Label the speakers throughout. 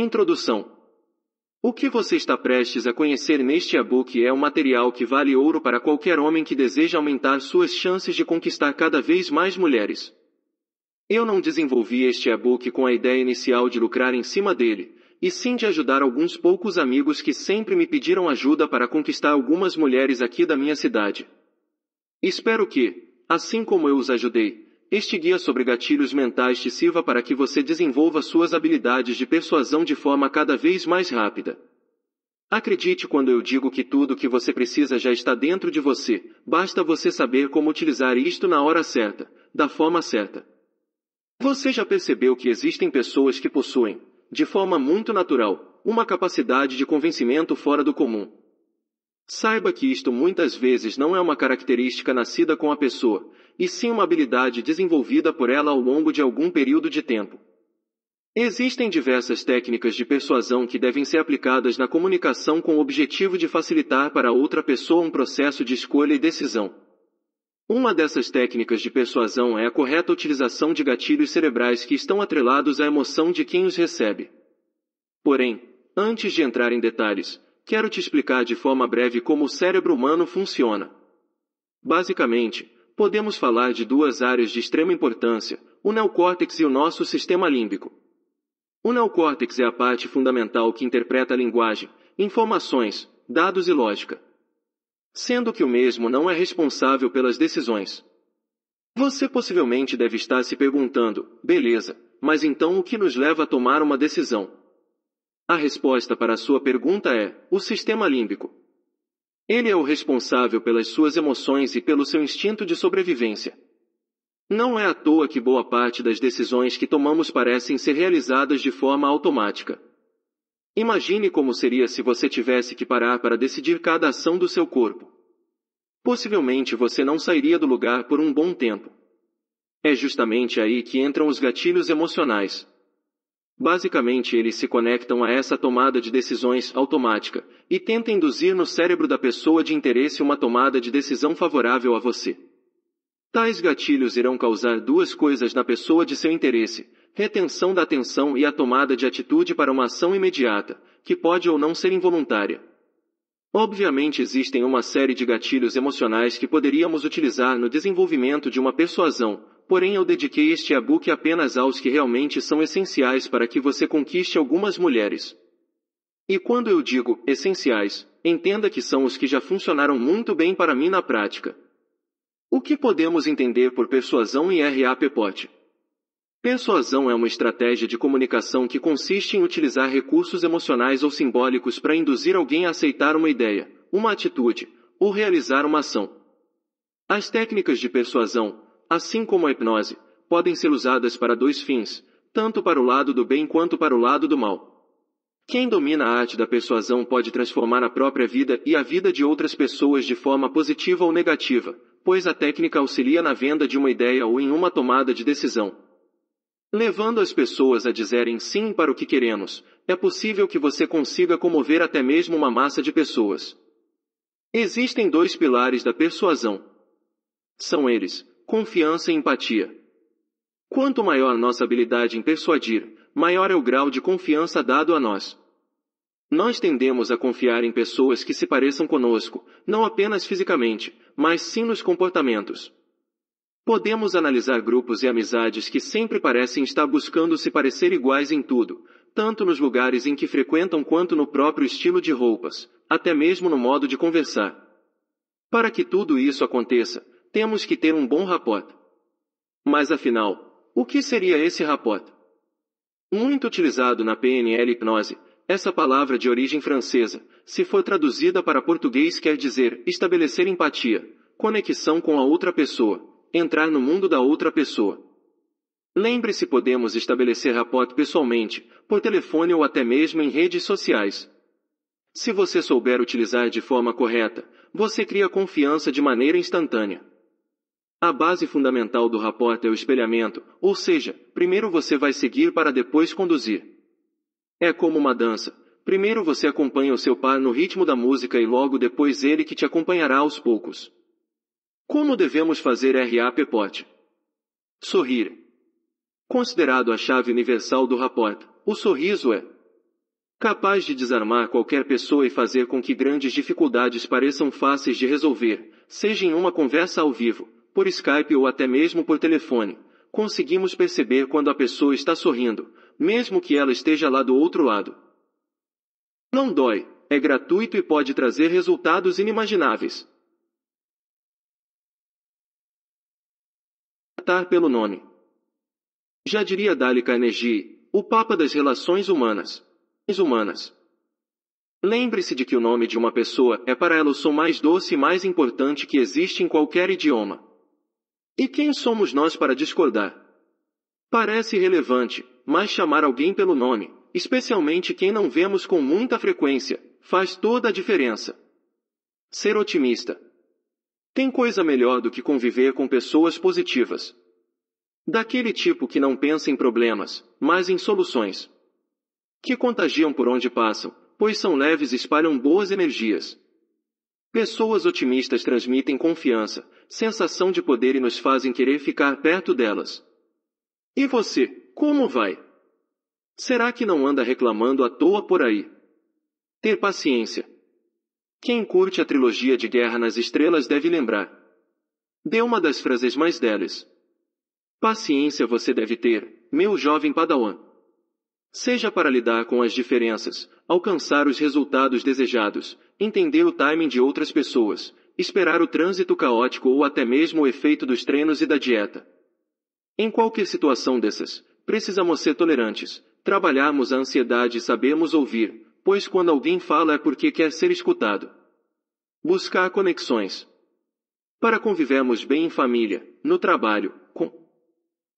Speaker 1: Introdução. O que você está prestes a conhecer neste e-book é um material que vale ouro para qualquer homem que deseja aumentar suas chances de conquistar cada vez mais mulheres. Eu não desenvolvi este e-book com a ideia inicial de lucrar em cima dele, e sim de ajudar alguns poucos amigos que sempre me pediram ajuda para conquistar algumas mulheres aqui da minha cidade. Espero que, assim como eu os ajudei, este guia sobre gatilhos mentais te sirva para que você desenvolva suas habilidades de persuasão de forma cada vez mais rápida. Acredite quando eu digo que tudo o que você precisa já está dentro de você, basta você saber como utilizar isto na hora certa, da forma certa. Você já percebeu que existem pessoas que possuem, de forma muito natural, uma capacidade de convencimento fora do comum, Saiba que isto muitas vezes não é uma característica nascida com a pessoa, e sim uma habilidade desenvolvida por ela ao longo de algum período de tempo. Existem diversas técnicas de persuasão que devem ser aplicadas na comunicação com o objetivo de facilitar para outra pessoa um processo de escolha e decisão. Uma dessas técnicas de persuasão é a correta utilização de gatilhos cerebrais que estão atrelados à emoção de quem os recebe. Porém, antes de entrar em detalhes, Quero te explicar de forma breve como o cérebro humano funciona. Basicamente, podemos falar de duas áreas de extrema importância, o neocórtex e o nosso sistema límbico. O neocórtex é a parte fundamental que interpreta a linguagem, informações, dados e lógica. Sendo que o mesmo não é responsável pelas decisões. Você possivelmente deve estar se perguntando, beleza, mas então o que nos leva a tomar uma decisão? A resposta para a sua pergunta é o sistema límbico. Ele é o responsável pelas suas emoções e pelo seu instinto de sobrevivência. Não é à toa que boa parte das decisões que tomamos parecem ser realizadas de forma automática. Imagine como seria se você tivesse que parar para decidir cada ação do seu corpo. Possivelmente você não sairia do lugar por um bom tempo. É justamente aí que entram os gatilhos emocionais, Basicamente, eles se conectam a essa tomada de decisões automática e tentam induzir no cérebro da pessoa de interesse uma tomada de decisão favorável a você. Tais gatilhos irão causar duas coisas na pessoa de seu interesse: retenção da atenção e a tomada de atitude para uma ação imediata, que pode ou não ser involuntária. Obviamente existem uma série de gatilhos emocionais que poderíamos utilizar no desenvolvimento de uma persuasão, porém eu dediquei este e-book apenas aos que realmente são essenciais para que você conquiste algumas mulheres. E quando eu digo essenciais, entenda que são os que já funcionaram muito bem para mim na prática. O que podemos entender por persuasão e RAP POT? Persuasão é uma estratégia de comunicação que consiste em utilizar recursos emocionais ou simbólicos para induzir alguém a aceitar uma ideia, uma atitude, ou realizar uma ação. As técnicas de persuasão, assim como a hipnose, podem ser usadas para dois fins, tanto para o lado do bem quanto para o lado do mal. Quem domina a arte da persuasão pode transformar a própria vida e a vida de outras pessoas de forma positiva ou negativa, pois a técnica auxilia na venda de uma ideia ou em uma tomada de decisão. Levando as pessoas a dizerem sim para o que queremos, é possível que você consiga comover até mesmo uma massa de pessoas. Existem dois pilares da persuasão. São eles, confiança e empatia. Quanto maior nossa habilidade em persuadir, maior é o grau de confiança dado a nós. Nós tendemos a confiar em pessoas que se pareçam conosco, não apenas fisicamente, mas sim nos comportamentos. Podemos analisar grupos e amizades que sempre parecem estar buscando se parecer iguais em tudo, tanto nos lugares em que frequentam quanto no próprio estilo de roupas, até mesmo no modo de conversar. Para que tudo isso aconteça, temos que ter um bom rapport. Mas afinal, o que seria esse rapport? Muito utilizado na PNL hipnose, essa palavra de origem francesa, se for traduzida para português quer dizer estabelecer empatia, conexão com a outra pessoa, entrar no mundo da outra pessoa. Lembre-se podemos estabelecer rapport pessoalmente, por telefone ou até mesmo em redes sociais. Se você souber utilizar de forma correta, você cria confiança de maneira instantânea. A base fundamental do rapport é o espelhamento, ou seja, primeiro você vai seguir para depois conduzir. É como uma dança. Primeiro você acompanha o seu par no ritmo da música e logo depois ele que te acompanhará aos poucos. Como devemos fazer RA Pepote? Sorrir. Considerado a chave universal do rapport, o sorriso é capaz de desarmar qualquer pessoa e fazer com que grandes dificuldades pareçam fáceis de resolver, seja em uma conversa ao vivo, por Skype ou até mesmo por telefone, conseguimos perceber quando a pessoa está sorrindo, mesmo que ela esteja lá do outro lado. Não dói, é gratuito e pode trazer resultados inimagináveis. Tratar pelo nome. Já diria Dali Carnegie, o Papa das Relações Humanas. humanas. Lembre-se de que o nome de uma pessoa é para ela o som mais doce e mais importante que existe em qualquer idioma. E quem somos nós para discordar? Parece irrelevante, mas chamar alguém pelo nome, especialmente quem não vemos com muita frequência, faz toda a diferença. Ser otimista. Tem coisa melhor do que conviver com pessoas positivas. Daquele tipo que não pensa em problemas, mas em soluções. Que contagiam por onde passam, pois são leves e espalham boas energias. Pessoas otimistas transmitem confiança, sensação de poder e nos fazem querer ficar perto delas. E você, como vai? Será que não anda reclamando à toa por aí? Ter paciência. Quem curte a trilogia de Guerra nas Estrelas deve lembrar. Dê uma das frases mais delas. Paciência você deve ter, meu jovem padawan. Seja para lidar com as diferenças, alcançar os resultados desejados, entender o timing de outras pessoas, esperar o trânsito caótico ou até mesmo o efeito dos treinos e da dieta. Em qualquer situação dessas, precisamos ser tolerantes, trabalharmos a ansiedade e sabermos ouvir, pois quando alguém fala é porque quer ser escutado. Buscar conexões. Para convivermos bem em família, no trabalho, com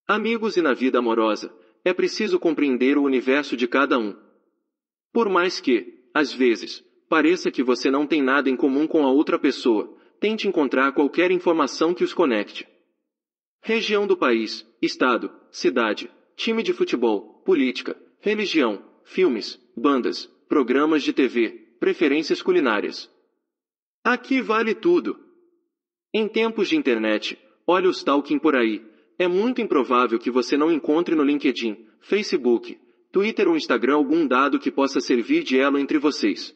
Speaker 1: amigos e na vida amorosa, é preciso compreender o universo de cada um. Por mais que, às vezes, Pareça que você não tem nada em comum com a outra pessoa, tente encontrar qualquer informação que os conecte. Região do país, estado, cidade, time de futebol, política, religião, filmes, bandas, programas de TV, preferências culinárias. Aqui vale tudo. Em tempos de internet, olha os talking por aí. É muito improvável que você não encontre no LinkedIn, Facebook, Twitter ou Instagram algum dado que possa servir de elo entre vocês.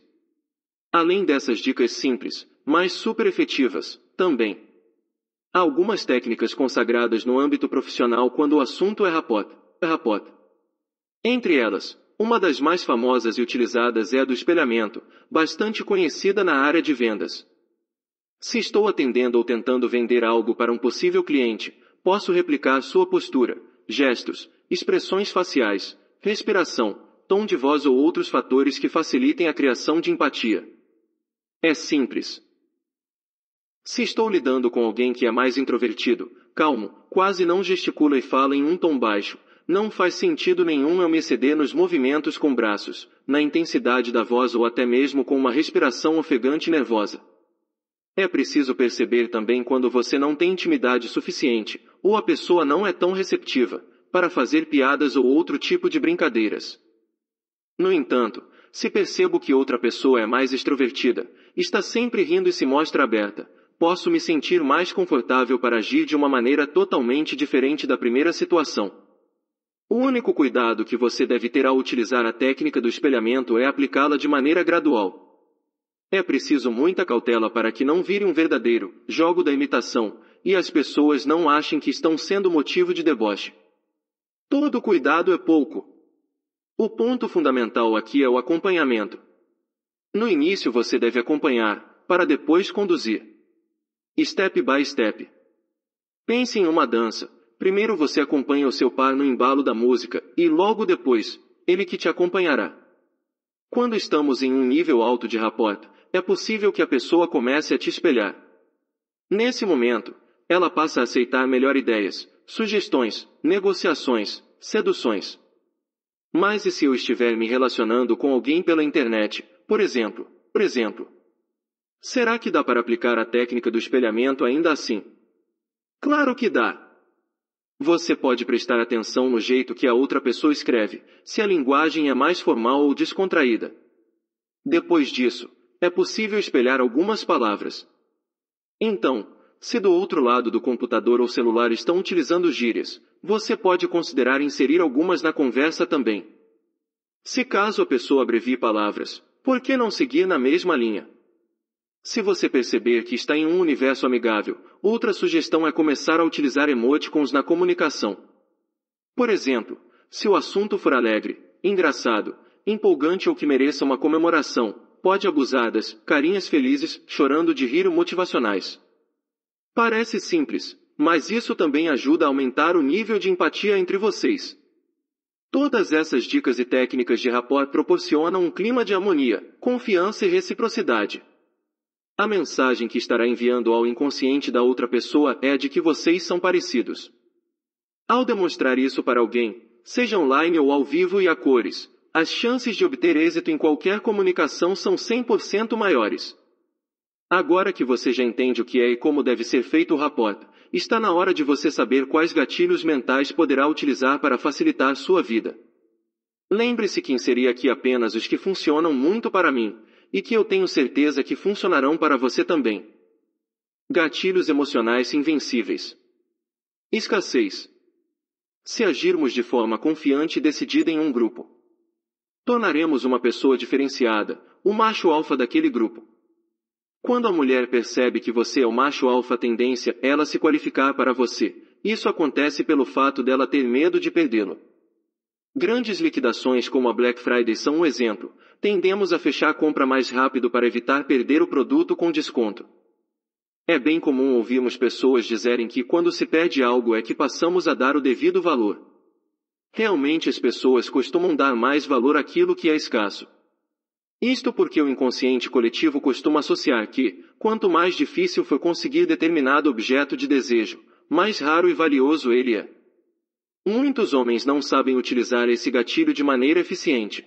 Speaker 1: Além dessas dicas simples, mas super efetivas, também. Há algumas técnicas consagradas no âmbito profissional quando o assunto é rapport. É rapport. Entre elas, uma das mais famosas e utilizadas é a do espelhamento, bastante conhecida na área de vendas. Se estou atendendo ou tentando vender algo para um possível cliente, posso replicar sua postura, gestos, expressões faciais, respiração, tom de voz ou outros fatores que facilitem a criação de empatia. É simples. Se estou lidando com alguém que é mais introvertido, calmo, quase não gesticula e fala em um tom baixo, não faz sentido nenhum eu me ceder nos movimentos com braços, na intensidade da voz ou até mesmo com uma respiração ofegante e nervosa. É preciso perceber também quando você não tem intimidade suficiente, ou a pessoa não é tão receptiva, para fazer piadas ou outro tipo de brincadeiras. No entanto, se percebo que outra pessoa é mais extrovertida, está sempre rindo e se mostra aberta, posso me sentir mais confortável para agir de uma maneira totalmente diferente da primeira situação. O único cuidado que você deve ter ao utilizar a técnica do espelhamento é aplicá-la de maneira gradual. É preciso muita cautela para que não vire um verdadeiro jogo da imitação e as pessoas não achem que estão sendo motivo de deboche. Todo cuidado é pouco. O ponto fundamental aqui é o acompanhamento. No início você deve acompanhar, para depois conduzir. Step by step. Pense em uma dança. Primeiro você acompanha o seu par no embalo da música, e logo depois, ele que te acompanhará. Quando estamos em um nível alto de rapport, é possível que a pessoa comece a te espelhar. Nesse momento, ela passa a aceitar melhor ideias, sugestões, negociações, seduções. Mas e se eu estiver me relacionando com alguém pela internet, por exemplo, por exemplo. Será que dá para aplicar a técnica do espelhamento ainda assim? Claro que dá! Você pode prestar atenção no jeito que a outra pessoa escreve, se a linguagem é mais formal ou descontraída. Depois disso, é possível espelhar algumas palavras. Então, se do outro lado do computador ou celular estão utilizando gírias, você pode considerar inserir algumas na conversa também. Se caso a pessoa abrevie palavras, por que não seguir na mesma linha? Se você perceber que está em um universo amigável, outra sugestão é começar a utilizar emoticons na comunicação. Por exemplo, se o assunto for alegre, engraçado, empolgante ou que mereça uma comemoração, pode abusadas, carinhas felizes, chorando de rir motivacionais. Parece simples, mas isso também ajuda a aumentar o nível de empatia entre vocês. Todas essas dicas e técnicas de rapport proporcionam um clima de harmonia, confiança e reciprocidade. A mensagem que estará enviando ao inconsciente da outra pessoa é de que vocês são parecidos. Ao demonstrar isso para alguém, seja online ou ao vivo e a cores, as chances de obter êxito em qualquer comunicação são 100% maiores. Agora que você já entende o que é e como deve ser feito o rapport, Está na hora de você saber quais gatilhos mentais poderá utilizar para facilitar sua vida. Lembre-se que inseri aqui apenas os que funcionam muito para mim, e que eu tenho certeza que funcionarão para você também. Gatilhos emocionais invencíveis. Escassez. Se agirmos de forma confiante e decidida em um grupo, tornaremos uma pessoa diferenciada, o macho alfa daquele grupo. Quando a mulher percebe que você é o macho alfa tendência, ela se qualificar para você. Isso acontece pelo fato dela ter medo de perdê-lo. Grandes liquidações como a Black Friday são um exemplo. Tendemos a fechar a compra mais rápido para evitar perder o produto com desconto. É bem comum ouvirmos pessoas dizerem que quando se perde algo é que passamos a dar o devido valor. Realmente as pessoas costumam dar mais valor àquilo que é escasso. Isto porque o inconsciente coletivo costuma associar que, quanto mais difícil foi conseguir determinado objeto de desejo, mais raro e valioso ele é. Muitos homens não sabem utilizar esse gatilho de maneira eficiente.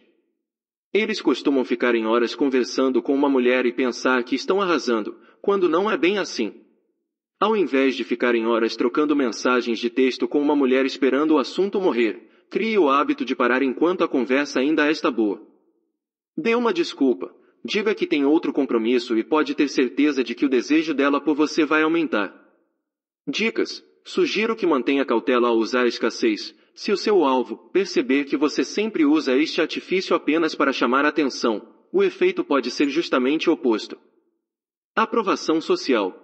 Speaker 1: Eles costumam ficar em horas conversando com uma mulher e pensar que estão arrasando, quando não é bem assim. Ao invés de ficar em horas trocando mensagens de texto com uma mulher esperando o assunto morrer, crie o hábito de parar enquanto a conversa ainda é está boa. Dê uma desculpa. Diga que tem outro compromisso e pode ter certeza de que o desejo dela por você vai aumentar. Dicas. Sugiro que mantenha cautela ao usar a escassez. Se o seu alvo perceber que você sempre usa este artifício apenas para chamar atenção, o efeito pode ser justamente oposto. Aprovação social.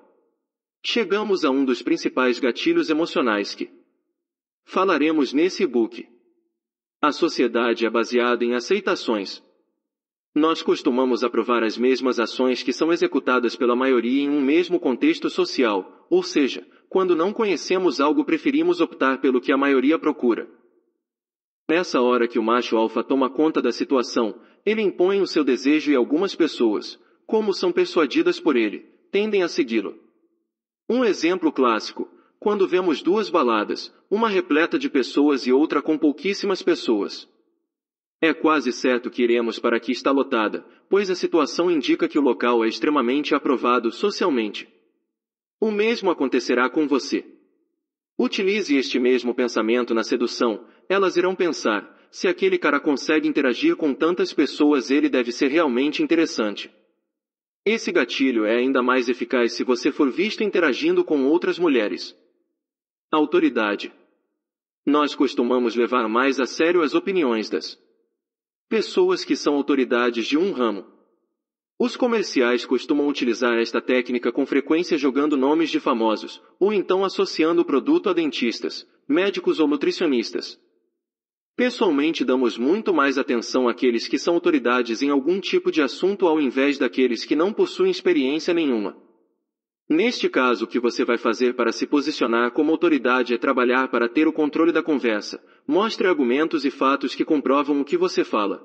Speaker 1: Chegamos a um dos principais gatilhos emocionais que falaremos nesse book A sociedade é baseada em aceitações, nós costumamos aprovar as mesmas ações que são executadas pela maioria em um mesmo contexto social, ou seja, quando não conhecemos algo preferimos optar pelo que a maioria procura. Nessa hora que o macho alfa toma conta da situação, ele impõe o seu desejo e algumas pessoas, como são persuadidas por ele, tendem a segui-lo. Um exemplo clássico, quando vemos duas baladas, uma repleta de pessoas e outra com pouquíssimas pessoas. É quase certo que iremos para que está lotada, pois a situação indica que o local é extremamente aprovado socialmente. O mesmo acontecerá com você. Utilize este mesmo pensamento na sedução, elas irão pensar, se aquele cara consegue interagir com tantas pessoas ele deve ser realmente interessante. Esse gatilho é ainda mais eficaz se você for visto interagindo com outras mulheres. Autoridade. Nós costumamos levar mais a sério as opiniões das pessoas que são autoridades de um ramo. Os comerciais costumam utilizar esta técnica com frequência jogando nomes de famosos, ou então associando o produto a dentistas, médicos ou nutricionistas. Pessoalmente damos muito mais atenção àqueles que são autoridades em algum tipo de assunto ao invés daqueles que não possuem experiência nenhuma. Neste caso, o que você vai fazer para se posicionar como autoridade é trabalhar para ter o controle da conversa. Mostre argumentos e fatos que comprovam o que você fala.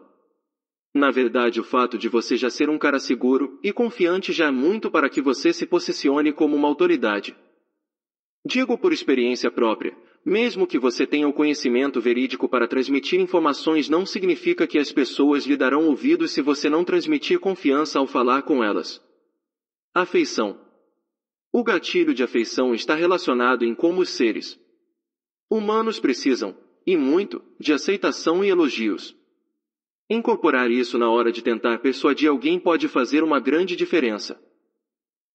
Speaker 1: Na verdade, o fato de você já ser um cara seguro e confiante já é muito para que você se posicione como uma autoridade. Digo por experiência própria, mesmo que você tenha o conhecimento verídico para transmitir informações não significa que as pessoas lhe darão ouvidos se você não transmitir confiança ao falar com elas. Afeição o gatilho de afeição está relacionado em como os seres humanos precisam, e muito, de aceitação e elogios. Incorporar isso na hora de tentar persuadir alguém pode fazer uma grande diferença.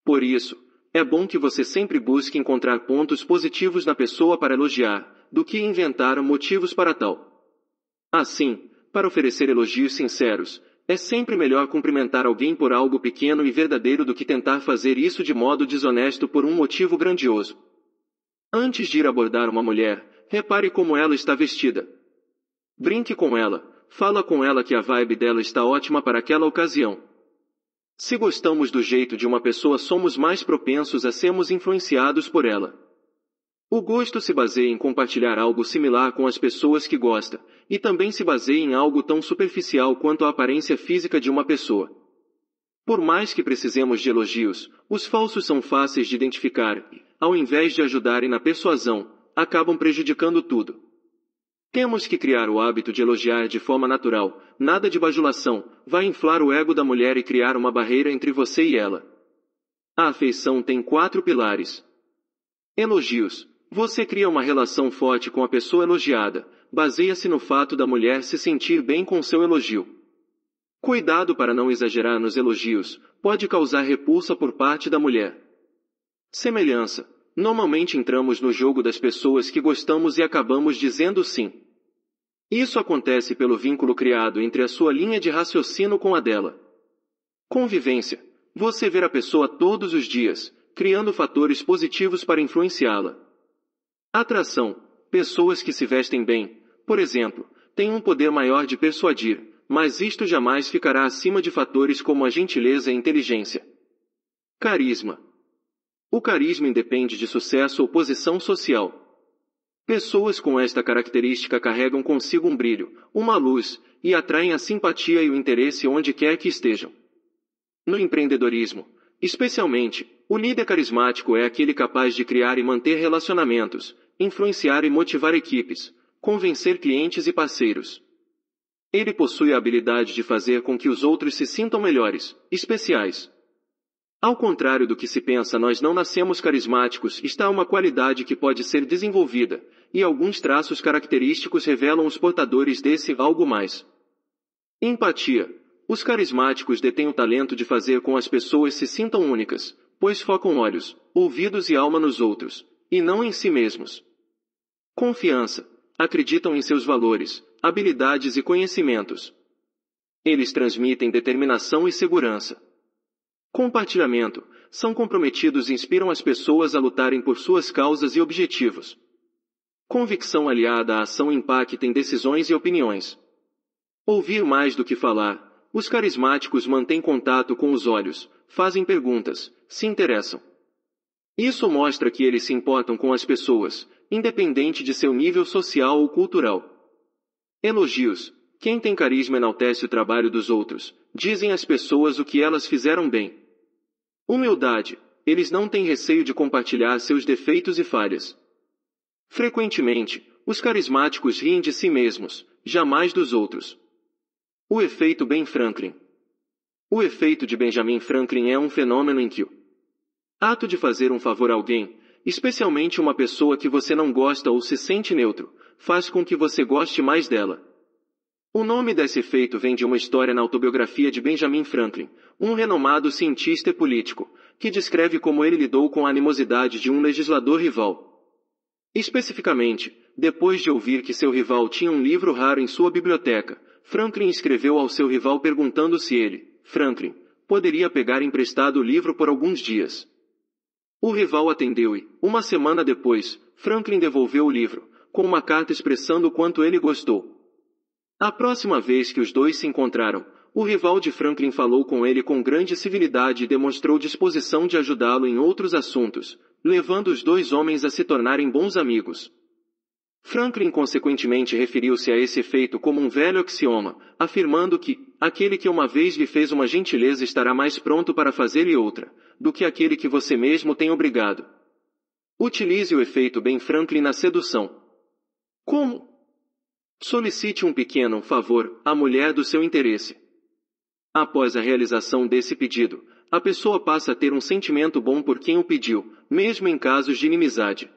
Speaker 1: Por isso, é bom que você sempre busque encontrar pontos positivos na pessoa para elogiar, do que inventar motivos para tal. Assim, para oferecer elogios sinceros, é sempre melhor cumprimentar alguém por algo pequeno e verdadeiro do que tentar fazer isso de modo desonesto por um motivo grandioso. Antes de ir abordar uma mulher, repare como ela está vestida. Brinque com ela, fala com ela que a vibe dela está ótima para aquela ocasião. Se gostamos do jeito de uma pessoa, somos mais propensos a sermos influenciados por ela. O gosto se baseia em compartilhar algo similar com as pessoas que gosta, e também se baseia em algo tão superficial quanto a aparência física de uma pessoa. Por mais que precisemos de elogios, os falsos são fáceis de identificar e, ao invés de ajudarem na persuasão, acabam prejudicando tudo. Temos que criar o hábito de elogiar de forma natural, nada de bajulação, vai inflar o ego da mulher e criar uma barreira entre você e ela. A afeição tem quatro pilares. Elogios, você cria uma relação forte com a pessoa elogiada, baseia-se no fato da mulher se sentir bem com seu elogio. Cuidado para não exagerar nos elogios, pode causar repulsa por parte da mulher. Semelhança. Normalmente entramos no jogo das pessoas que gostamos e acabamos dizendo sim. Isso acontece pelo vínculo criado entre a sua linha de raciocínio com a dela. Convivência. Você vê a pessoa todos os dias, criando fatores positivos para influenciá-la. Atração. Pessoas que se vestem bem, por exemplo, têm um poder maior de persuadir, mas isto jamais ficará acima de fatores como a gentileza e inteligência. Carisma. O carisma independe de sucesso ou posição social. Pessoas com esta característica carregam consigo um brilho, uma luz, e atraem a simpatia e o interesse onde quer que estejam. No empreendedorismo, especialmente, o líder carismático é aquele capaz de criar e manter relacionamentos, influenciar e motivar equipes, convencer clientes e parceiros. Ele possui a habilidade de fazer com que os outros se sintam melhores, especiais. Ao contrário do que se pensa, nós não nascemos carismáticos, está uma qualidade que pode ser desenvolvida, e alguns traços característicos revelam os portadores desse algo mais. Empatia. Os carismáticos detêm o talento de fazer com as pessoas se sintam únicas, pois focam olhos, ouvidos e alma nos outros, e não em si mesmos. Confiança. Acreditam em seus valores, habilidades e conhecimentos. Eles transmitem determinação e segurança. Compartilhamento. São comprometidos e inspiram as pessoas a lutarem por suas causas e objetivos. Convicção aliada à ação impacta em decisões e opiniões. Ouvir mais do que falar. Os carismáticos mantêm contato com os olhos, fazem perguntas, se interessam. Isso mostra que eles se importam com as pessoas, independente de seu nível social ou cultural. Elogios. Quem tem carisma enaltece o trabalho dos outros, dizem às pessoas o que elas fizeram bem. Humildade. Eles não têm receio de compartilhar seus defeitos e falhas. Frequentemente, os carismáticos riem de si mesmos, jamais dos outros. O efeito Ben Franklin. O efeito de Benjamin Franklin é um fenômeno em que Ato de fazer um favor a alguém, especialmente uma pessoa que você não gosta ou se sente neutro, faz com que você goste mais dela. O nome desse efeito vem de uma história na autobiografia de Benjamin Franklin, um renomado cientista e político, que descreve como ele lidou com a animosidade de um legislador rival. Especificamente, depois de ouvir que seu rival tinha um livro raro em sua biblioteca, Franklin escreveu ao seu rival perguntando se ele, Franklin, poderia pegar emprestado o livro por alguns dias. O rival atendeu-e. Uma semana depois, Franklin devolveu o livro, com uma carta expressando o quanto ele gostou. A próxima vez que os dois se encontraram, o rival de Franklin falou com ele com grande civilidade e demonstrou disposição de ajudá-lo em outros assuntos, levando os dois homens a se tornarem bons amigos. Franklin consequentemente referiu-se a esse efeito como um velho axioma, afirmando que, aquele que uma vez lhe fez uma gentileza estará mais pronto para fazer-lhe outra, do que aquele que você mesmo tem obrigado. Utilize o efeito Ben Franklin na sedução. Como? Solicite um pequeno favor à mulher do seu interesse. Após a realização desse pedido, a pessoa passa a ter um sentimento bom por quem o pediu, mesmo em casos de inimizade.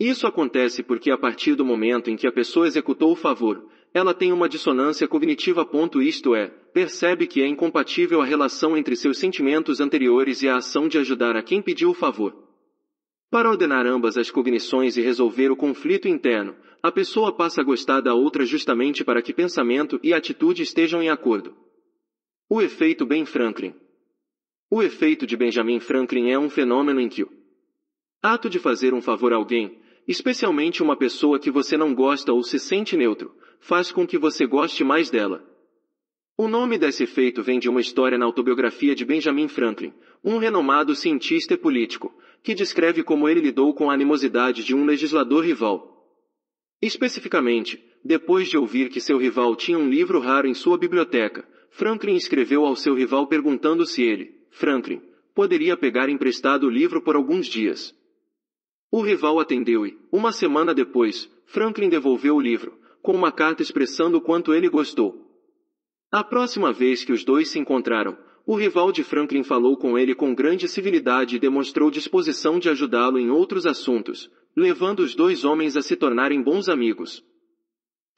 Speaker 1: Isso acontece porque a partir do momento em que a pessoa executou o favor, ela tem uma dissonância cognitiva. ponto Isto é, percebe que é incompatível a relação entre seus sentimentos anteriores e a ação de ajudar a quem pediu o favor. Para ordenar ambas as cognições e resolver o conflito interno, a pessoa passa a gostar da outra justamente para que pensamento e atitude estejam em acordo. O efeito Ben Franklin. O efeito de Benjamin Franklin é um fenômeno em que o ato de fazer um favor a alguém, especialmente uma pessoa que você não gosta ou se sente neutro, faz com que você goste mais dela. O nome desse efeito vem de uma história na autobiografia de Benjamin Franklin, um renomado cientista e político, que descreve como ele lidou com a animosidade de um legislador rival. Especificamente, depois de ouvir que seu rival tinha um livro raro em sua biblioteca, Franklin escreveu ao seu rival perguntando se ele, Franklin, poderia pegar emprestado o livro por alguns dias. O rival atendeu e, uma semana depois, Franklin devolveu o livro, com uma carta expressando o quanto ele gostou. A próxima vez que os dois se encontraram, o rival de Franklin falou com ele com grande civilidade e demonstrou disposição de ajudá-lo em outros assuntos, levando os dois homens a se tornarem bons amigos.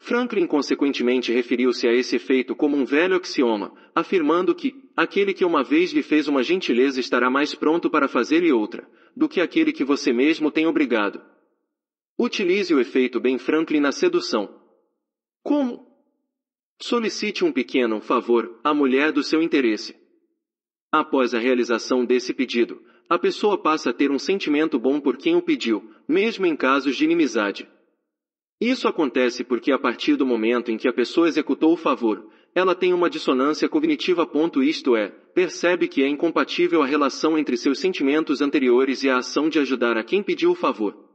Speaker 1: Franklin consequentemente referiu-se a esse efeito como um velho axioma, afirmando que, aquele que uma vez lhe fez uma gentileza estará mais pronto para fazer-lhe outra, do que aquele que você mesmo tem obrigado. Utilize o efeito bem Franklin na sedução. Como? Solicite um pequeno favor à mulher do seu interesse. Após a realização desse pedido, a pessoa passa a ter um sentimento bom por quem o pediu, mesmo em casos de inimizade. Isso acontece porque a partir do momento em que a pessoa executou o favor, ela tem uma dissonância cognitiva. Ponto isto é, percebe que é incompatível a relação entre seus sentimentos anteriores e a ação de ajudar a quem pediu o favor.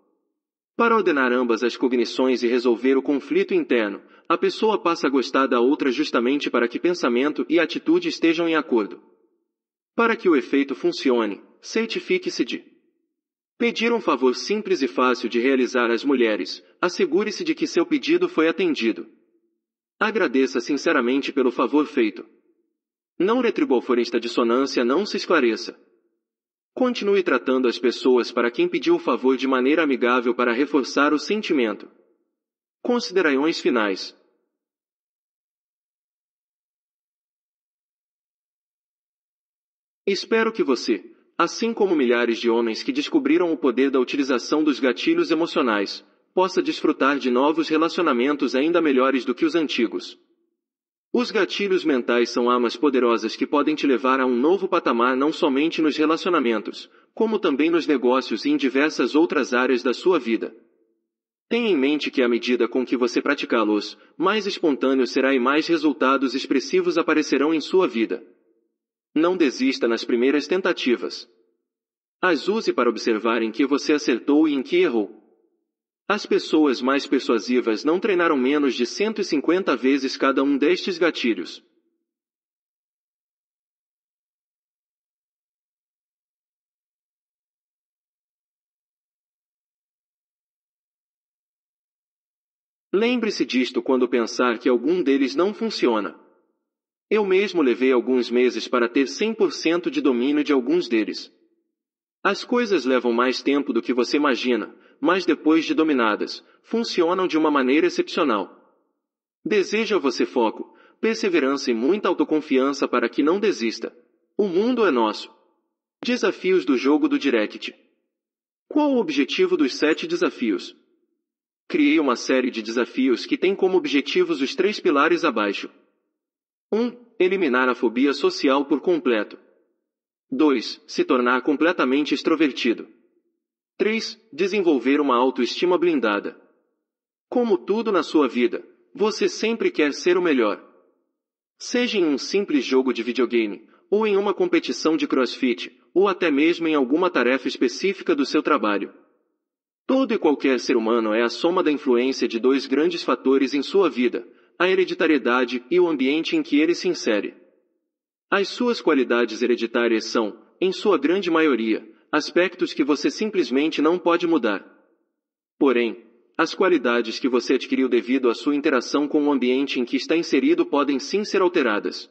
Speaker 1: Para ordenar ambas as cognições e resolver o conflito interno, a pessoa passa a gostar da outra justamente para que pensamento e atitude estejam em acordo. Para que o efeito funcione, certifique-se de pedir um favor simples e fácil de realizar às mulheres, assegure-se de que seu pedido foi atendido. Agradeça sinceramente pelo favor feito. Não retribua a dissonância, não se esclareça. Continue tratando as pessoas para quem pediu o favor de maneira amigável para reforçar o sentimento. Considerações finais. Espero que você, assim como milhares de homens que descobriram o poder da utilização dos gatilhos emocionais, possa desfrutar de novos relacionamentos ainda melhores do que os antigos. Os gatilhos mentais são armas poderosas que podem te levar a um novo patamar não somente nos relacionamentos, como também nos negócios e em diversas outras áreas da sua vida. Tenha em mente que à medida com que você praticá-los, mais espontâneo será e mais resultados expressivos aparecerão em sua vida. Não desista nas primeiras tentativas. As use para observar em que você acertou e em que errou, as pessoas mais persuasivas não treinaram menos de 150 vezes cada um destes gatilhos. Lembre-se disto quando pensar que algum deles não funciona. Eu mesmo levei alguns meses para ter 100% de domínio de alguns deles. As coisas levam mais tempo do que você imagina, mas depois de dominadas, funcionam de uma maneira excepcional. Desejo a você foco, perseverança e muita autoconfiança para que não desista. O mundo é nosso. Desafios do jogo do Direct. Qual o objetivo dos sete desafios? Criei uma série de desafios que tem como objetivos os três pilares abaixo. 1. Um, eliminar a fobia social por completo. 2. Se tornar completamente extrovertido. 3. Desenvolver uma autoestima blindada. Como tudo na sua vida, você sempre quer ser o melhor. Seja em um simples jogo de videogame, ou em uma competição de crossfit, ou até mesmo em alguma tarefa específica do seu trabalho. Todo e qualquer ser humano é a soma da influência de dois grandes fatores em sua vida, a hereditariedade e o ambiente em que ele se insere. As suas qualidades hereditárias são, em sua grande maioria, aspectos que você simplesmente não pode mudar. Porém, as qualidades que você adquiriu devido à sua interação com o ambiente em que está inserido podem sim ser alteradas.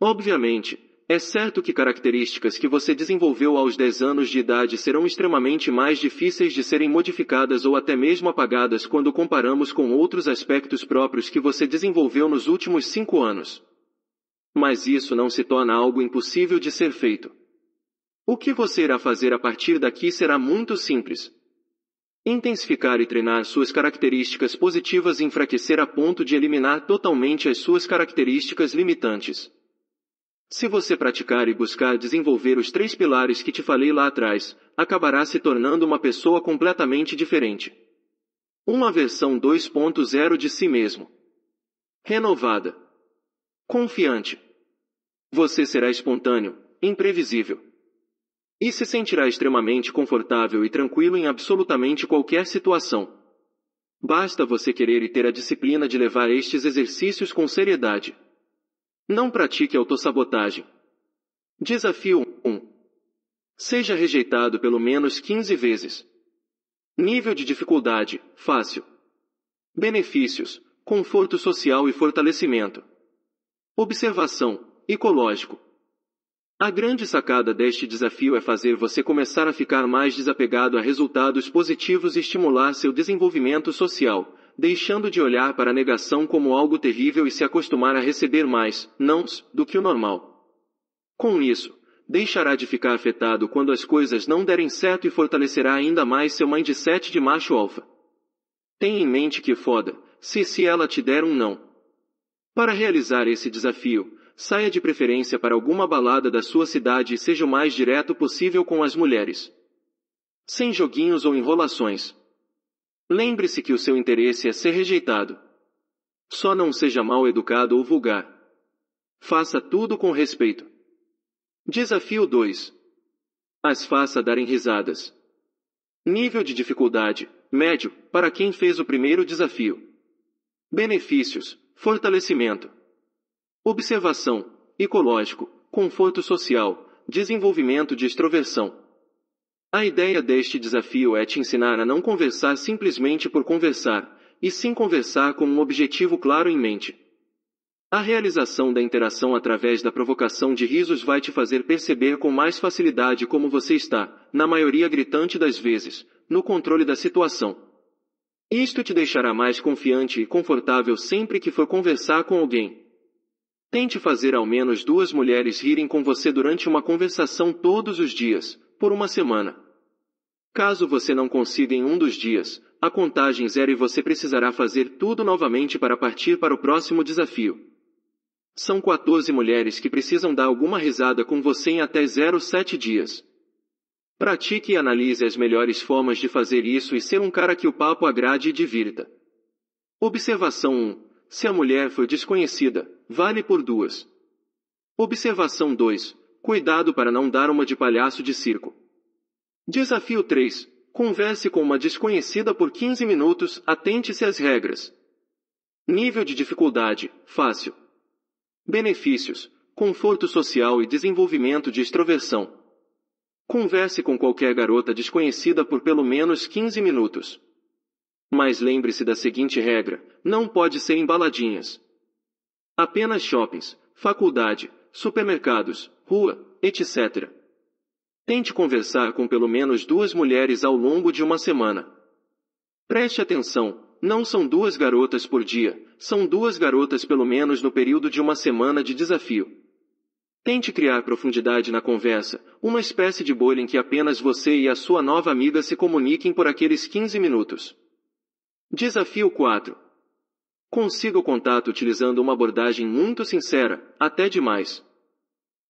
Speaker 1: Obviamente, é certo que características que você desenvolveu aos 10 anos de idade serão extremamente mais difíceis de serem modificadas ou até mesmo apagadas quando comparamos com outros aspectos próprios que você desenvolveu nos últimos 5 anos. Mas isso não se torna algo impossível de ser feito. O que você irá fazer a partir daqui será muito simples. Intensificar e treinar suas características positivas e enfraquecer a ponto de eliminar totalmente as suas características limitantes. Se você praticar e buscar desenvolver os três pilares que te falei lá atrás, acabará se tornando uma pessoa completamente diferente. Uma versão 2.0 de si mesmo. Renovada. Confiante. Você será espontâneo, imprevisível e se sentirá extremamente confortável e tranquilo em absolutamente qualquer situação. Basta você querer e ter a disciplina de levar estes exercícios com seriedade. Não pratique autossabotagem. Desafio 1. Seja rejeitado pelo menos 15 vezes. Nível de dificuldade, fácil. Benefícios, conforto social e fortalecimento. Observação, ecológico. A grande sacada deste desafio é fazer você começar a ficar mais desapegado a resultados positivos e estimular seu desenvolvimento social, deixando de olhar para a negação como algo terrível e se acostumar a receber mais, não, do que o normal. Com isso, deixará de ficar afetado quando as coisas não derem certo e fortalecerá ainda mais seu mindset de macho alfa. Tenha em mente que é foda, se se ela te der um não. Para realizar esse desafio, saia de preferência para alguma balada da sua cidade e seja o mais direto possível com as mulheres. Sem joguinhos ou enrolações. Lembre-se que o seu interesse é ser rejeitado. Só não seja mal educado ou vulgar. Faça tudo com respeito. Desafio 2. As faça darem risadas. Nível de dificuldade, médio, para quem fez o primeiro desafio. Benefícios, fortalecimento. Observação, ecológico, conforto social, desenvolvimento de extroversão. A ideia deste desafio é te ensinar a não conversar simplesmente por conversar, e sim conversar com um objetivo claro em mente. A realização da interação através da provocação de risos vai te fazer perceber com mais facilidade como você está, na maioria gritante das vezes, no controle da situação. Isto te deixará mais confiante e confortável sempre que for conversar com alguém, Tente fazer ao menos duas mulheres rirem com você durante uma conversação todos os dias, por uma semana. Caso você não consiga em um dos dias, a contagem zero e você precisará fazer tudo novamente para partir para o próximo desafio. São 14 mulheres que precisam dar alguma risada com você em até 07 dias. Pratique e analise as melhores formas de fazer isso e ser um cara que o papo agrade e divirta. Observação 1. Se a mulher foi desconhecida, vale por duas. Observação 2. Cuidado para não dar uma de palhaço de circo. Desafio 3. Converse com uma desconhecida por 15 minutos, atente-se às regras. Nível de dificuldade, fácil. Benefícios, conforto social e desenvolvimento de extroversão. Converse com qualquer garota desconhecida por pelo menos 15 minutos. Mas lembre-se da seguinte regra: não pode ser em baladinhas. Apenas shoppings, faculdade, supermercados, rua, etc. Tente conversar com pelo menos duas mulheres ao longo de uma semana. Preste atenção, não são duas garotas por dia, são duas garotas pelo menos no período de uma semana de desafio. Tente criar profundidade na conversa, uma espécie de bolha em que apenas você e a sua nova amiga se comuniquem por aqueles 15 minutos. Desafio 4. Consiga o contato utilizando uma abordagem muito sincera, até demais.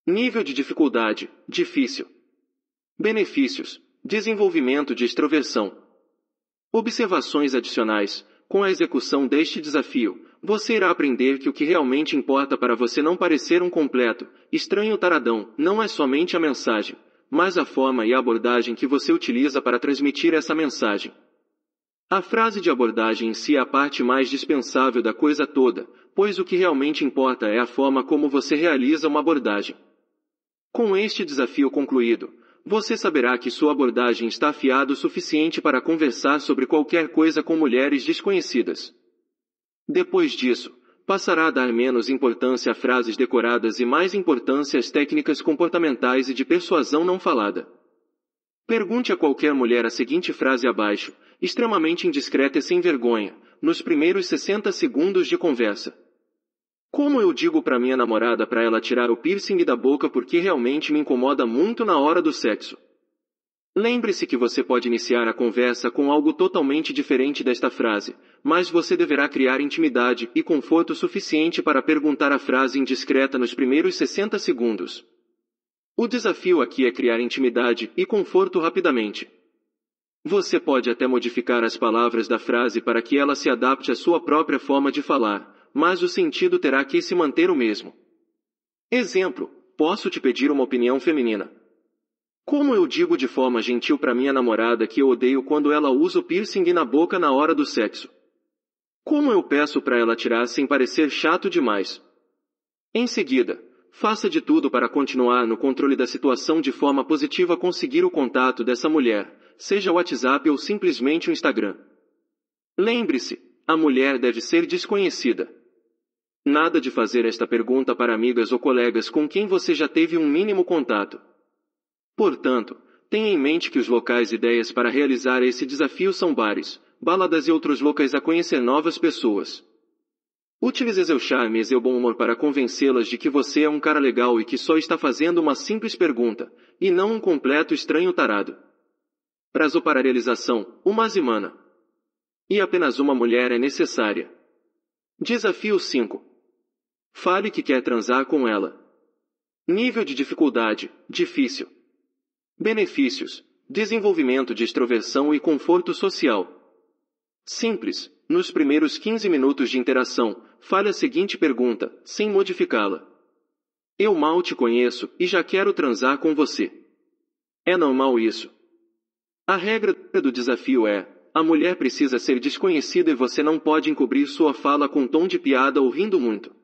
Speaker 1: Nível de dificuldade, difícil. Benefícios, desenvolvimento de extroversão. Observações adicionais, com a execução deste desafio, você irá aprender que o que realmente importa para você não parecer um completo, estranho taradão, não é somente a mensagem, mas a forma e a abordagem que você utiliza para transmitir essa mensagem. A frase de abordagem em si é a parte mais dispensável da coisa toda, pois o que realmente importa é a forma como você realiza uma abordagem. Com este desafio concluído, você saberá que sua abordagem está afiada o suficiente para conversar sobre qualquer coisa com mulheres desconhecidas. Depois disso, passará a dar menos importância a frases decoradas e mais importância às técnicas comportamentais e de persuasão não falada. Pergunte a qualquer mulher a seguinte frase abaixo, extremamente indiscreta e sem vergonha, nos primeiros 60 segundos de conversa. Como eu digo para minha namorada para ela tirar o piercing da boca porque realmente me incomoda muito na hora do sexo. Lembre-se que você pode iniciar a conversa com algo totalmente diferente desta frase, mas você deverá criar intimidade e conforto suficiente para perguntar a frase indiscreta nos primeiros 60 segundos. O desafio aqui é criar intimidade e conforto rapidamente. Você pode até modificar as palavras da frase para que ela se adapte à sua própria forma de falar, mas o sentido terá que se manter o mesmo. Exemplo: posso te pedir uma opinião feminina. Como eu digo de forma gentil para minha namorada que eu odeio quando ela usa o piercing na boca na hora do sexo? Como eu peço para ela tirar sem parecer chato demais? Em seguida, faça de tudo para continuar no controle da situação de forma positiva conseguir o contato dessa mulher, seja o WhatsApp ou simplesmente o Instagram. Lembre-se, a mulher deve ser desconhecida. Nada de fazer esta pergunta para amigas ou colegas com quem você já teve um mínimo contato. Portanto, tenha em mente que os locais ideias para realizar esse desafio são bares, baladas e outros locais a conhecer novas pessoas. Utilize seu charme e seu bom humor para convencê-las de que você é um cara legal e que só está fazendo uma simples pergunta, e não um completo estranho tarado prazo para realização, uma semana. E apenas uma mulher é necessária. Desafio 5. Fale que quer transar com ela. Nível de dificuldade, difícil. Benefícios, desenvolvimento de extroversão e conforto social. Simples, nos primeiros 15 minutos de interação, fale a seguinte pergunta, sem modificá-la. Eu mal te conheço e já quero transar com você. É normal isso. A regra do desafio é: a mulher precisa ser desconhecida e você não pode encobrir sua fala com tom de piada ou rindo muito.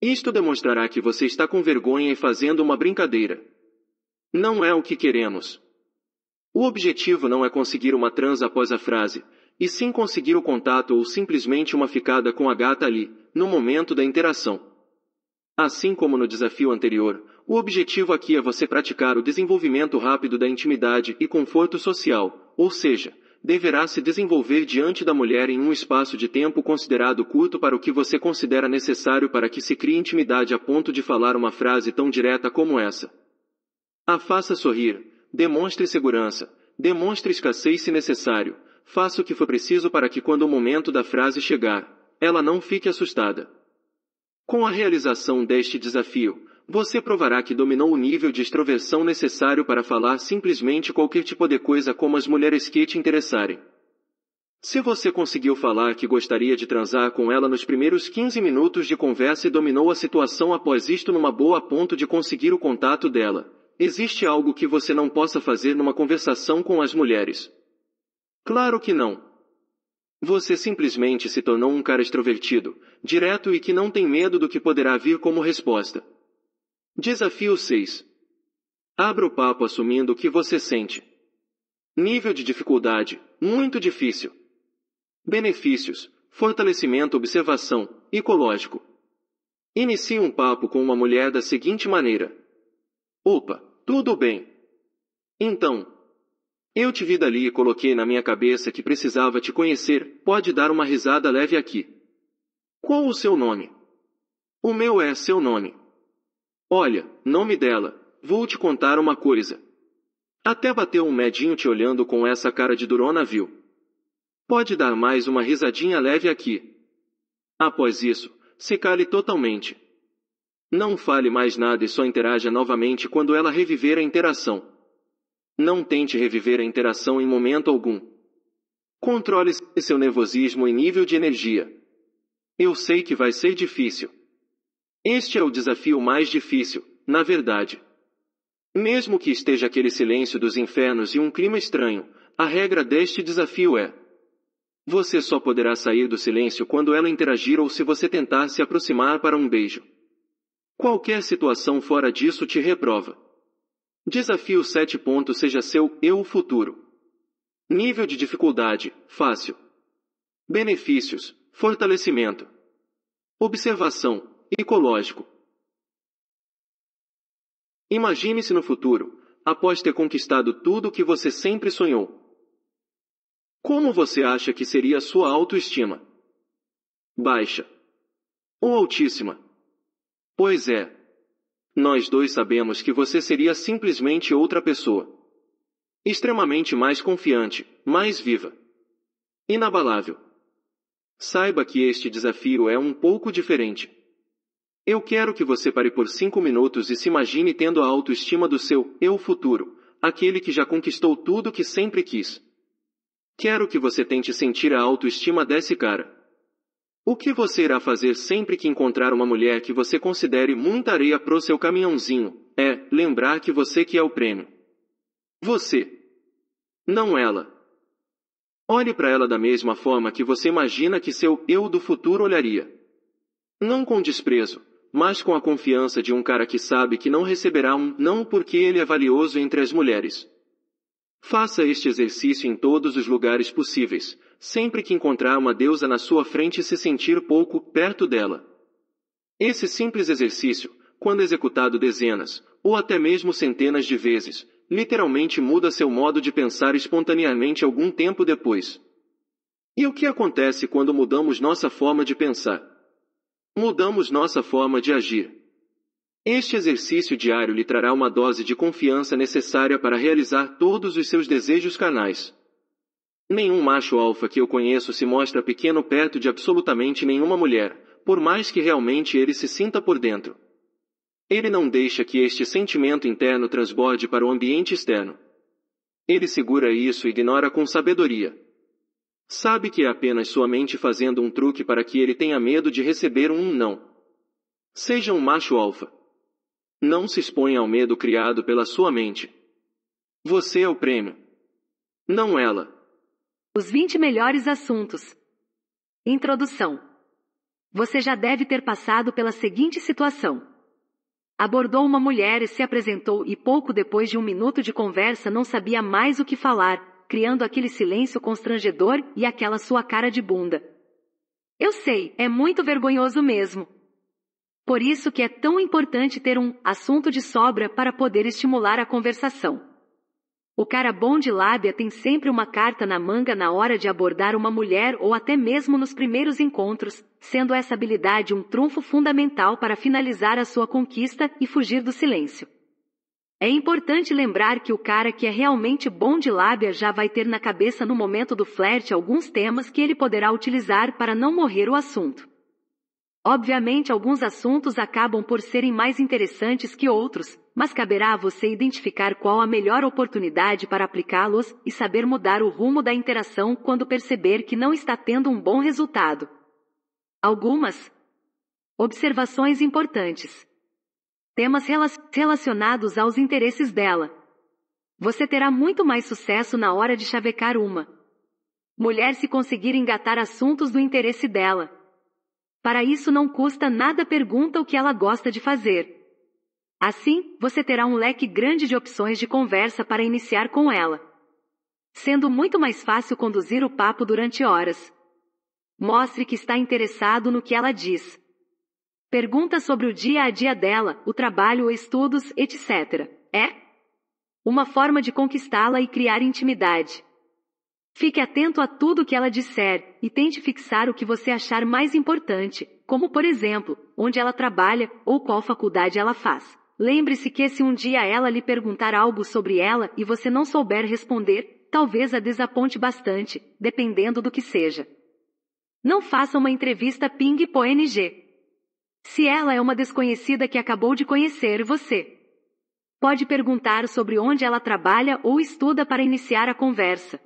Speaker 1: Isto demonstrará que você está com vergonha e fazendo uma brincadeira. Não é o que queremos. O objetivo não é conseguir uma trans após a frase, e sim conseguir o contato ou simplesmente uma ficada com a gata ali, no momento da interação. Assim como no desafio anterior, o objetivo aqui é você praticar o desenvolvimento rápido da intimidade e conforto social, ou seja, deverá se desenvolver diante da mulher em um espaço de tempo considerado curto para o que você considera necessário para que se crie intimidade a ponto de falar uma frase tão direta como essa. A faça sorrir, demonstre segurança, demonstre escassez se necessário, faça o que for preciso para que quando o momento da frase chegar, ela não fique assustada. Com a realização deste desafio, você provará que dominou o nível de extroversão necessário para falar simplesmente qualquer tipo de coisa como as mulheres que te interessarem. Se você conseguiu falar que gostaria de transar com ela nos primeiros 15 minutos de conversa e dominou a situação após isto numa boa a ponto de conseguir o contato dela, existe algo que você não possa fazer numa conversação com as mulheres? Claro que não. Você simplesmente se tornou um cara extrovertido, direto e que não tem medo do que poderá vir como resposta. Desafio 6. Abra o papo assumindo o que você sente. Nível de dificuldade, muito difícil. Benefícios, fortalecimento observação, ecológico. Inicie um papo com uma mulher da seguinte maneira. Opa, tudo bem. Então, eu te vi dali e coloquei na minha cabeça que precisava te conhecer, pode dar uma risada leve aqui. Qual o seu nome? O meu é seu nome. Olha, nome dela, vou te contar uma coisa. Até bateu um medinho te olhando com essa cara de durona, viu? Pode dar mais uma risadinha leve aqui. Após isso, se cale totalmente. Não fale mais nada e só interaja novamente quando ela reviver a interação. Não tente reviver a interação em momento algum. Controle seu nervosismo e nível de energia. Eu sei que vai ser difícil. Este é o desafio mais difícil, na verdade. Mesmo que esteja aquele silêncio dos infernos e um clima estranho, a regra deste desafio é: você só poderá sair do silêncio quando ela interagir ou se você tentar se aproximar para um beijo. Qualquer situação fora disso te reprova. Desafio 7. seja seu eu o futuro. Nível de dificuldade, fácil. Benefícios, fortalecimento. Observação, ecológico. Imagine-se no futuro, após ter conquistado tudo o que você sempre sonhou. Como você acha que seria a sua autoestima? Baixa. Ou altíssima? Pois é, nós dois sabemos que você seria simplesmente outra pessoa. Extremamente mais confiante, mais viva. Inabalável. Saiba que este desafio é um pouco diferente. Eu quero que você pare por cinco minutos e se imagine tendo a autoestima do seu eu futuro, aquele que já conquistou tudo que sempre quis. Quero que você tente sentir a autoestima desse cara. O que você irá fazer sempre que encontrar uma mulher que você considere muita areia pro seu caminhãozinho, é, lembrar que você que é o prêmio. Você. Não ela. Olhe para ela da mesma forma que você imagina que seu eu do futuro olharia. Não com desprezo, mas com a confiança de um cara que sabe que não receberá um não porque ele é valioso entre as mulheres, Faça este exercício em todos os lugares possíveis, sempre que encontrar uma deusa na sua frente e se sentir pouco perto dela. Esse simples exercício, quando executado dezenas, ou até mesmo centenas de vezes, literalmente muda seu modo de pensar espontaneamente algum tempo depois. E o que acontece quando mudamos nossa forma de pensar? Mudamos nossa forma de agir. Este exercício diário lhe trará uma dose de confiança necessária para realizar todos os seus desejos canais. Nenhum macho alfa que eu conheço se mostra pequeno perto de absolutamente nenhuma mulher, por mais que realmente ele se sinta por dentro. Ele não deixa que este sentimento interno transborde para o ambiente externo. Ele segura isso e ignora com sabedoria. Sabe que é apenas sua mente fazendo um truque para que ele tenha medo de receber um não. Seja um macho alfa. Não se exponha ao medo criado pela sua mente. Você é o prêmio. Não ela.
Speaker 2: Os 20 melhores assuntos. Introdução. Você já deve ter passado pela seguinte situação. Abordou uma mulher e se apresentou e pouco depois de um minuto de conversa não sabia mais o que falar, criando aquele silêncio constrangedor e aquela sua cara de bunda. Eu sei, é muito vergonhoso mesmo. Por isso que é tão importante ter um assunto de sobra para poder estimular a conversação. O cara bom de lábia tem sempre uma carta na manga na hora de abordar uma mulher ou até mesmo nos primeiros encontros, sendo essa habilidade um trunfo fundamental para finalizar a sua conquista e fugir do silêncio. É importante lembrar que o cara que é realmente bom de lábia já vai ter na cabeça no momento do flerte alguns temas que ele poderá utilizar para não morrer o assunto. Obviamente, alguns assuntos acabam por serem mais interessantes que outros, mas caberá a você identificar qual a melhor oportunidade para aplicá-los e saber mudar o rumo da interação quando perceber que não está tendo um bom resultado. Algumas observações importantes. Temas relacionados aos interesses dela. Você terá muito mais sucesso na hora de chavecar uma mulher se conseguir engatar assuntos do interesse dela. Para isso não custa nada pergunta o que ela gosta de fazer. Assim, você terá um leque grande de opções de conversa para iniciar com ela. Sendo muito mais fácil conduzir o papo durante horas. Mostre que está interessado no que ela diz. Pergunta sobre o dia a dia dela, o trabalho, estudos, etc. É uma forma de conquistá-la e criar intimidade. Fique atento a tudo que ela disser, e tente fixar o que você achar mais importante, como por exemplo, onde ela trabalha ou qual faculdade ela faz. Lembre-se que se um dia ela lhe perguntar algo sobre ela e você não souber responder, talvez a desaponte bastante, dependendo do que seja. Não faça uma entrevista ping-pong. Se ela é uma desconhecida que acabou de conhecer você, pode perguntar sobre onde ela trabalha ou estuda para iniciar a conversa.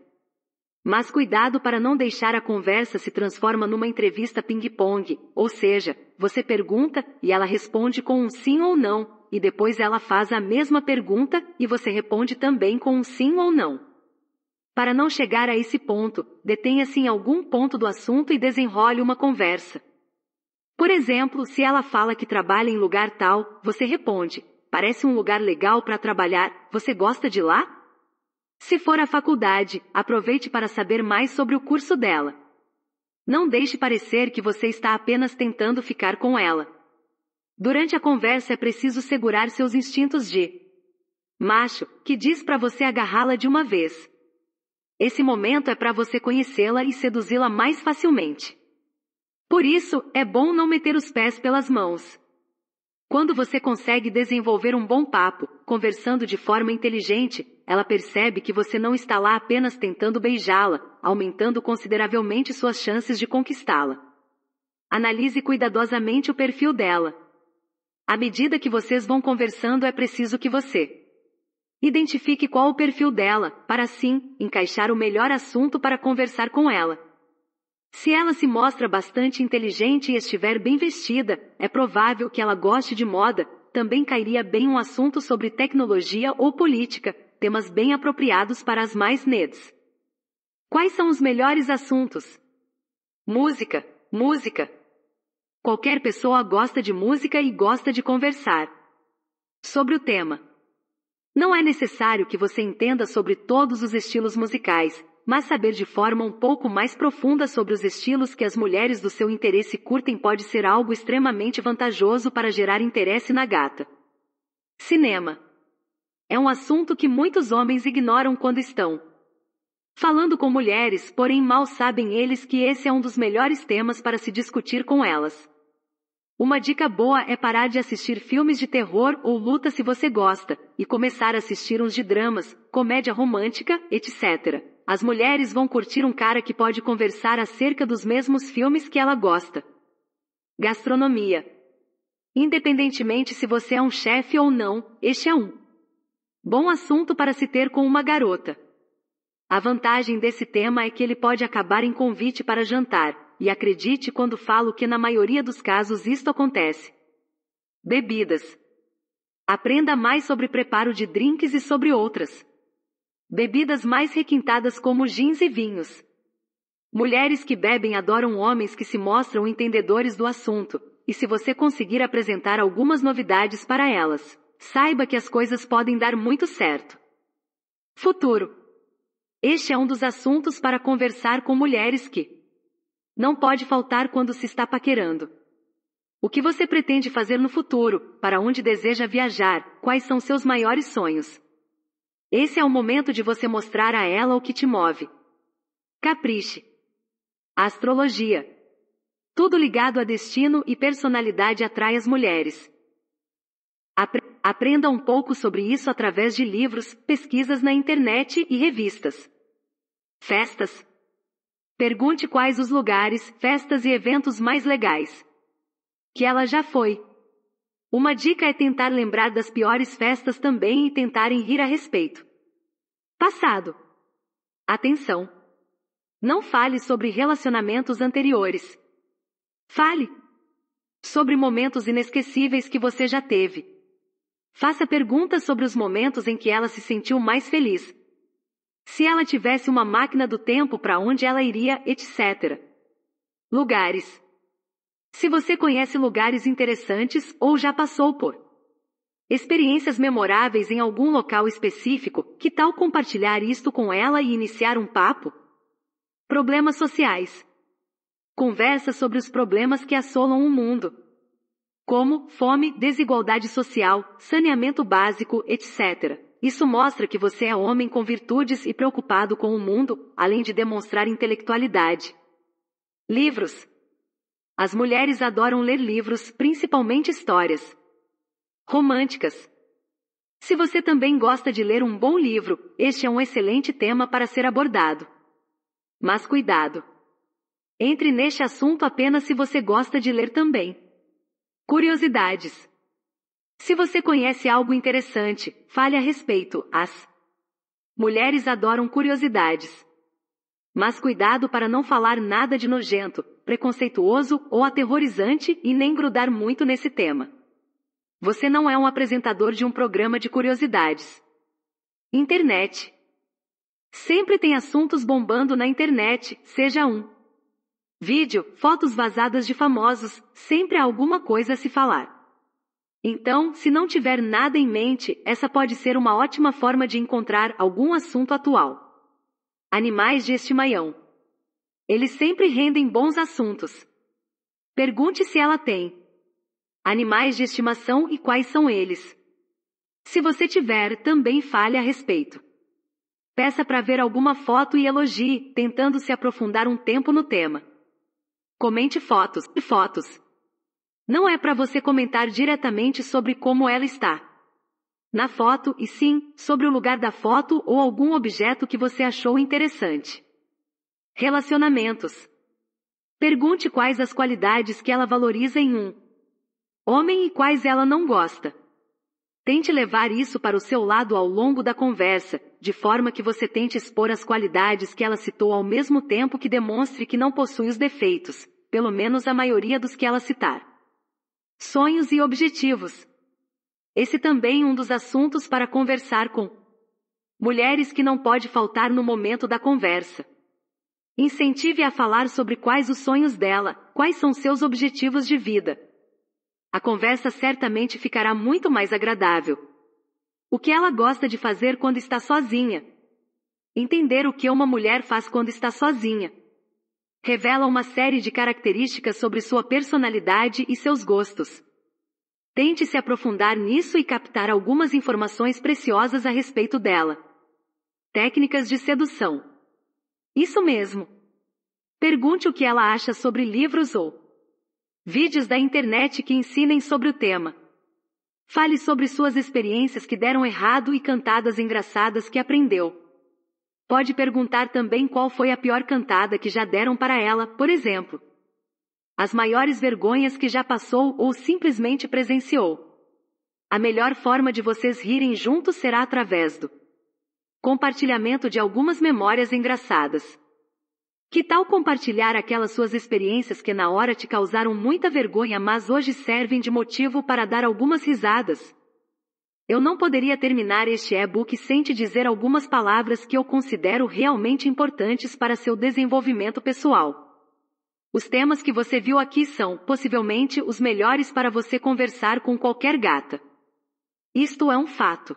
Speaker 2: Mas cuidado para não deixar a conversa se transforma numa entrevista ping-pong, ou seja, você pergunta e ela responde com um sim ou não, e depois ela faz a mesma pergunta e você responde também com um sim ou não. Para não chegar a esse ponto, detenha-se em algum ponto do assunto e desenrole uma conversa. Por exemplo, se ela fala que trabalha em lugar tal, você responde: Parece um lugar legal para trabalhar, você gosta de lá? Se for à faculdade, aproveite para saber mais sobre o curso dela. Não deixe parecer que você está apenas tentando ficar com ela. Durante a conversa é preciso segurar seus instintos de macho, que diz para você agarrá-la de uma vez. Esse momento é para você conhecê-la e seduzi-la mais facilmente. Por isso, é bom não meter os pés pelas mãos. Quando você consegue desenvolver um bom papo, conversando de forma inteligente, ela percebe que você não está lá apenas tentando beijá-la, aumentando consideravelmente suas chances de conquistá-la. Analise cuidadosamente o perfil dela. À medida que vocês vão conversando, é preciso que você identifique qual o perfil dela, para assim encaixar o melhor assunto para conversar com ela. Se ela se mostra bastante inteligente e estiver bem vestida, é provável que ela goste de moda, também cairia bem um assunto sobre tecnologia ou política, temas bem apropriados para as mais nerds. Quais são os melhores assuntos? Música, música. Qualquer pessoa gosta de música e gosta de conversar. Sobre o tema. Não é necessário que você entenda sobre todos os estilos musicais, mas saber de forma um pouco mais profunda sobre os estilos que as mulheres do seu interesse curtem pode ser algo extremamente vantajoso para gerar interesse na gata. Cinema. É um assunto que muitos homens ignoram quando estão falando com mulheres, porém mal sabem eles que esse é um dos melhores temas para se discutir com elas. Uma dica boa é parar de assistir filmes de terror ou luta se você gosta, e começar a assistir uns de dramas, comédia romântica, etc as mulheres vão curtir um cara que pode conversar acerca dos mesmos filmes que ela gosta. Gastronomia. Independentemente se você é um chefe ou não, este é um bom assunto para se ter com uma garota. A vantagem desse tema é que ele pode acabar em convite para jantar, e acredite quando falo que na maioria dos casos isto acontece. Bebidas. Aprenda mais sobre preparo de drinks e sobre outras Bebidas mais requintadas como gins e vinhos. Mulheres que bebem adoram homens que se mostram entendedores do assunto, e se você conseguir apresentar algumas novidades para elas, saiba que as coisas podem dar muito certo. Futuro. Este é um dos assuntos para conversar com mulheres que não pode faltar quando se está paquerando. O que você pretende fazer no futuro? Para onde deseja viajar? Quais são seus maiores sonhos? Esse é o momento de você mostrar a ela o que te move. Capriche. Astrologia. Tudo ligado a destino e personalidade atrai as mulheres. Aprenda um pouco sobre isso através de livros, pesquisas na internet e revistas. Festas. Pergunte quais os lugares, festas e eventos mais legais que ela já foi. Uma dica é tentar lembrar das piores festas também e tentarem rir a respeito. Passado. Atenção! Não fale sobre relacionamentos anteriores. Fale sobre momentos inesquecíveis que você já teve. Faça perguntas sobre os momentos em que ela se sentiu mais feliz. Se ela tivesse uma máquina do tempo para onde ela iria, etc. Lugares. Se você conhece lugares interessantes ou já passou por experiências memoráveis em algum local específico, que tal compartilhar isto com ela e iniciar um papo? Problemas sociais. Conversa sobre os problemas que assolam o mundo. Como fome, desigualdade social, saneamento básico, etc. Isso mostra que você é homem com virtudes e preocupado com o mundo, além de demonstrar intelectualidade. Livros, as mulheres adoram ler livros, principalmente histórias românticas. Se você também gosta de ler um bom livro, este é um excelente tema para ser abordado. Mas cuidado! Entre neste assunto apenas se você gosta de ler também. Curiosidades. Se você conhece algo interessante, fale a respeito. As mulheres adoram curiosidades. Mas cuidado para não falar nada de nojento, preconceituoso ou aterrorizante e nem grudar muito nesse tema. Você não é um apresentador de um programa de curiosidades. Internet. Sempre tem assuntos bombando na internet, seja um vídeo, fotos vazadas de famosos, sempre há alguma coisa a se falar. Então, se não tiver nada em mente, essa pode ser uma ótima forma de encontrar algum assunto atual. Animais de estimação. Eles sempre rendem bons assuntos. Pergunte se ela tem animais de estimação e quais são eles. Se você tiver, também fale a respeito. Peça para ver alguma foto e elogie, tentando se aprofundar um tempo no tema. Comente fotos e fotos. Não é para você comentar diretamente sobre como ela está na foto e sim, sobre o lugar da foto ou algum objeto que você achou interessante. Relacionamentos. Pergunte quais as qualidades que ela valoriza em um homem e quais ela não gosta. Tente levar isso para o seu lado ao longo da conversa, de forma que você tente expor as qualidades que ela citou ao mesmo tempo que demonstre que não possui os defeitos, pelo menos a maioria dos que ela citar. Sonhos e objetivos. Esse também é um dos assuntos para conversar com mulheres que não pode faltar no momento da conversa. Incentive a falar sobre quais os sonhos dela, quais são seus objetivos de vida. A conversa certamente ficará muito mais agradável. O que ela gosta de fazer quando está sozinha? Entender o que uma mulher faz quando está sozinha revela uma série de características sobre sua personalidade e seus gostos. Tente se aprofundar nisso e captar algumas informações preciosas a respeito dela. Técnicas de sedução. Isso mesmo. Pergunte o que ela acha sobre livros ou vídeos da internet que ensinem sobre o tema. Fale sobre suas experiências que deram errado e cantadas engraçadas que aprendeu. Pode perguntar também qual foi a pior cantada que já deram para ela, por exemplo. As maiores vergonhas que já passou ou simplesmente presenciou. A melhor forma de vocês rirem juntos será através do compartilhamento de algumas memórias engraçadas. Que tal compartilhar aquelas suas experiências que na hora te causaram muita vergonha, mas hoje servem de motivo para dar algumas risadas? Eu não poderia terminar este e-book sem te dizer algumas palavras que eu considero realmente importantes para seu desenvolvimento pessoal. Os temas que você viu aqui são, possivelmente, os melhores para você conversar com qualquer gata. Isto é um fato.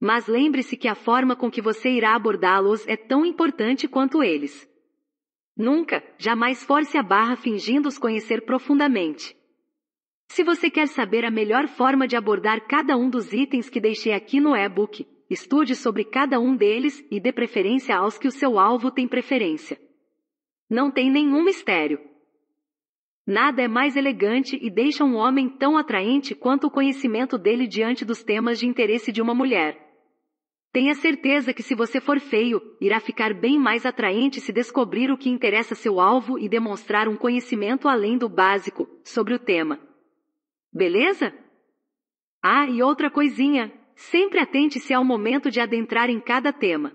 Speaker 2: Mas lembre-se que a forma com que você irá abordá-los é tão importante quanto eles. Nunca, jamais force a barra fingindo os conhecer profundamente. Se você quer saber a melhor forma de abordar cada um dos itens que deixei aqui no e-book, estude sobre cada um deles e dê preferência aos que o seu alvo tem preferência. Não tem nenhum mistério. Nada é mais elegante e deixa um homem tão atraente quanto o conhecimento dele diante dos temas de interesse de uma mulher. Tenha certeza que se você for feio, irá ficar bem mais atraente se descobrir o que interessa seu alvo e demonstrar um conhecimento além do básico sobre o tema. Beleza? Ah, e outra coisinha, sempre atente-se ao momento de adentrar em cada tema.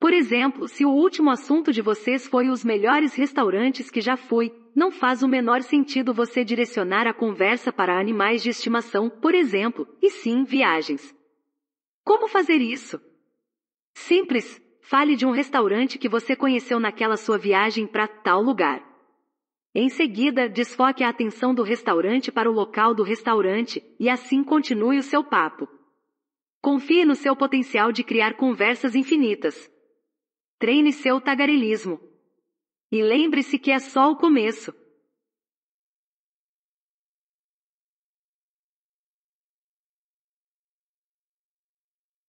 Speaker 2: Por exemplo, se o último assunto de vocês foi os melhores restaurantes que já fui, não faz o menor sentido você direcionar a conversa para animais de estimação, por exemplo, e sim viagens. Como fazer isso? Simples, fale de um restaurante que você conheceu naquela sua viagem para tal lugar. Em seguida, desfoque a atenção do restaurante para o local do restaurante e assim continue o seu papo. Confie no seu potencial de criar conversas infinitas. Treine seu tagarelismo. E lembre-se que é só o começo.